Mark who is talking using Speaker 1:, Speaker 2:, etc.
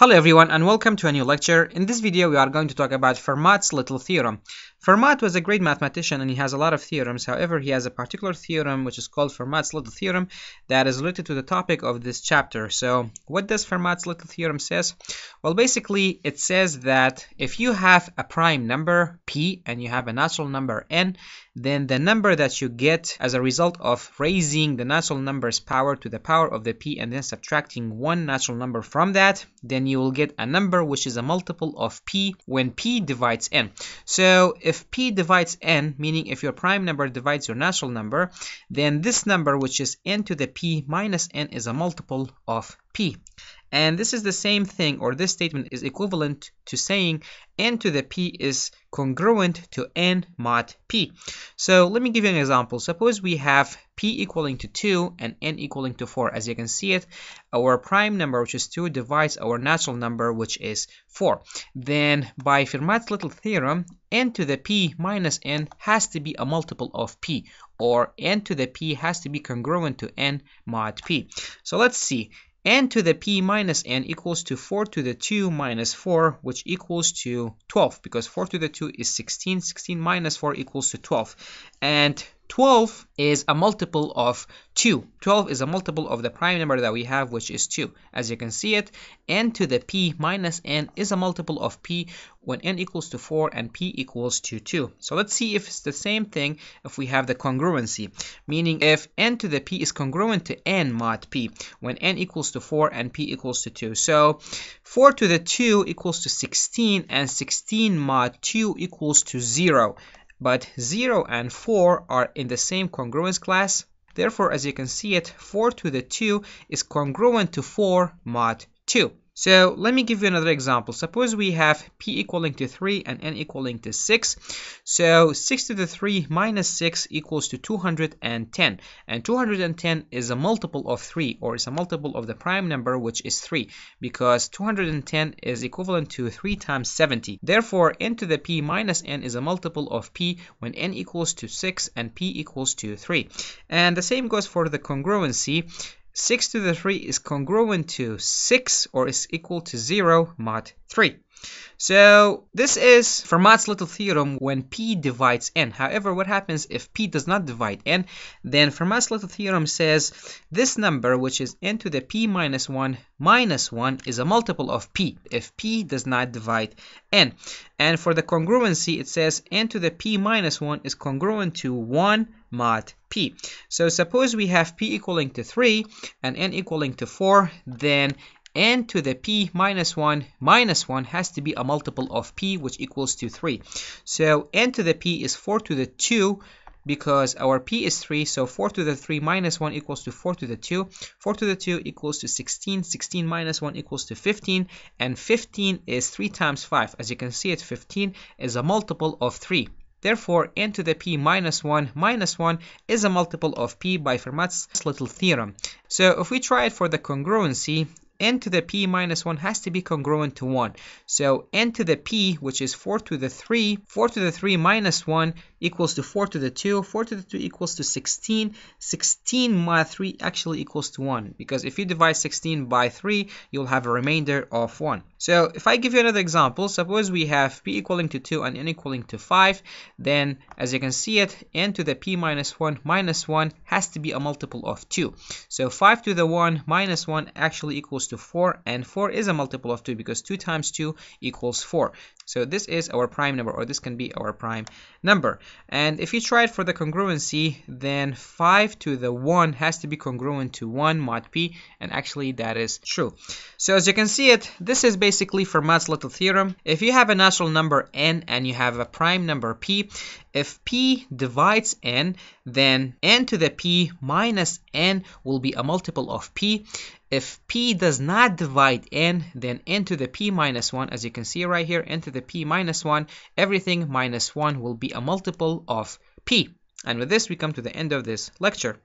Speaker 1: Hello everyone and welcome to a new lecture. In this video we are going to talk about Fermat's little theorem. Fermat was a great mathematician and he has a lot of theorems. However, he has a particular theorem which is called Fermat's little theorem that is related to the topic of this chapter. So what does Fermat's little theorem says? Well, basically it says that if you have a prime number p and you have a natural number n, then the number that you get as a result of raising the natural number's power to the power of the p and then subtracting one natural number from that, then you will get a number which is a multiple of p when p divides n. So if p divides n, meaning if your prime number divides your natural number, then this number, which is n to the p minus n, is a multiple of p. And this is the same thing, or this statement is equivalent to saying n to the p is congruent to n mod p. So let me give you an example. Suppose we have p equaling to 2 and n equaling to 4. As you can see it, our prime number, which is 2, divides our natural number, which is 4. Then by Fermat's little theorem, n to the p minus n has to be a multiple of p, or n to the p has to be congruent to n mod p. So let's see n to the p minus n equals to 4 to the 2 minus 4 which equals to 12 because 4 to the 2 is 16 16 minus 4 equals to 12 and 12 is a multiple of 2. 12 is a multiple of the prime number that we have, which is 2. As you can see it, n to the p minus n is a multiple of p when n equals to 4 and p equals to 2. So let's see if it's the same thing if we have the congruency, meaning if n to the p is congruent to n mod p when n equals to 4 and p equals to 2. So 4 to the 2 equals to 16 and 16 mod 2 equals to 0 but 0 and 4 are in the same congruence class. Therefore, as you can see it, 4 to the 2 is congruent to 4 mod 2. So let me give you another example. Suppose we have p equaling to 3 and n equaling to 6. So 6 to the 3 minus 6 equals to 210. And 210 is a multiple of 3 or is a multiple of the prime number which is 3 because 210 is equivalent to 3 times 70. Therefore n to the p minus n is a multiple of p when n equals to 6 and p equals to 3. And the same goes for the congruency. 6 to the 3 is congruent to 6 or is equal to 0 mod 3. So this is Fermat's little theorem when p divides n. However, what happens if p does not divide n? Then Fermat's little theorem says this number, which is n to the p minus 1 minus 1, is a multiple of p if p does not divide n. And for the congruency, it says n to the p minus 1 is congruent to 1 mod p. So suppose we have p equaling to 3 and n equaling to 4, then n to the p minus 1 minus 1 has to be a multiple of p which equals to 3. So n to the p is 4 to the 2 because our p is 3 so 4 to the 3 minus 1 equals to 4 to the 2 4 to the 2 equals to 16 16 minus 1 equals to 15 and 15 is 3 times 5 as you can see it 15 is a multiple of 3 Therefore, n to the p minus 1 minus 1 is a multiple of p by Fermat's little theorem. So if we try it for the congruency, n to the p minus 1 has to be congruent to 1. So n to the p, which is 4 to the 3, 4 to the 3 minus 1 equals to 4 to the 2, 4 to the 2 equals to 16, 16 3 actually equals to 1, because if you divide 16 by 3, you'll have a remainder of 1. So if I give you another example, suppose we have p equaling to 2 and n equaling to 5, then as you can see it, n to the p minus 1 minus 1 has to be a multiple of 2. So 5 to the 1 minus 1 actually equals to 4 and 4 is a multiple of 2 because 2 times 2 equals 4. So this is our prime number or this can be our prime number. And if you try it for the congruency then 5 to the 1 has to be congruent to 1 mod p and actually that is true. So as you can see it this is basically Fermat's little theorem. If you have a natural number n and you have a prime number p if p divides n then n to the p minus n will be a multiple of p if p does not divide n, then n to the p minus 1, as you can see right here, n to the p minus 1, everything minus 1 will be a multiple of p. And with this, we come to the end of this lecture.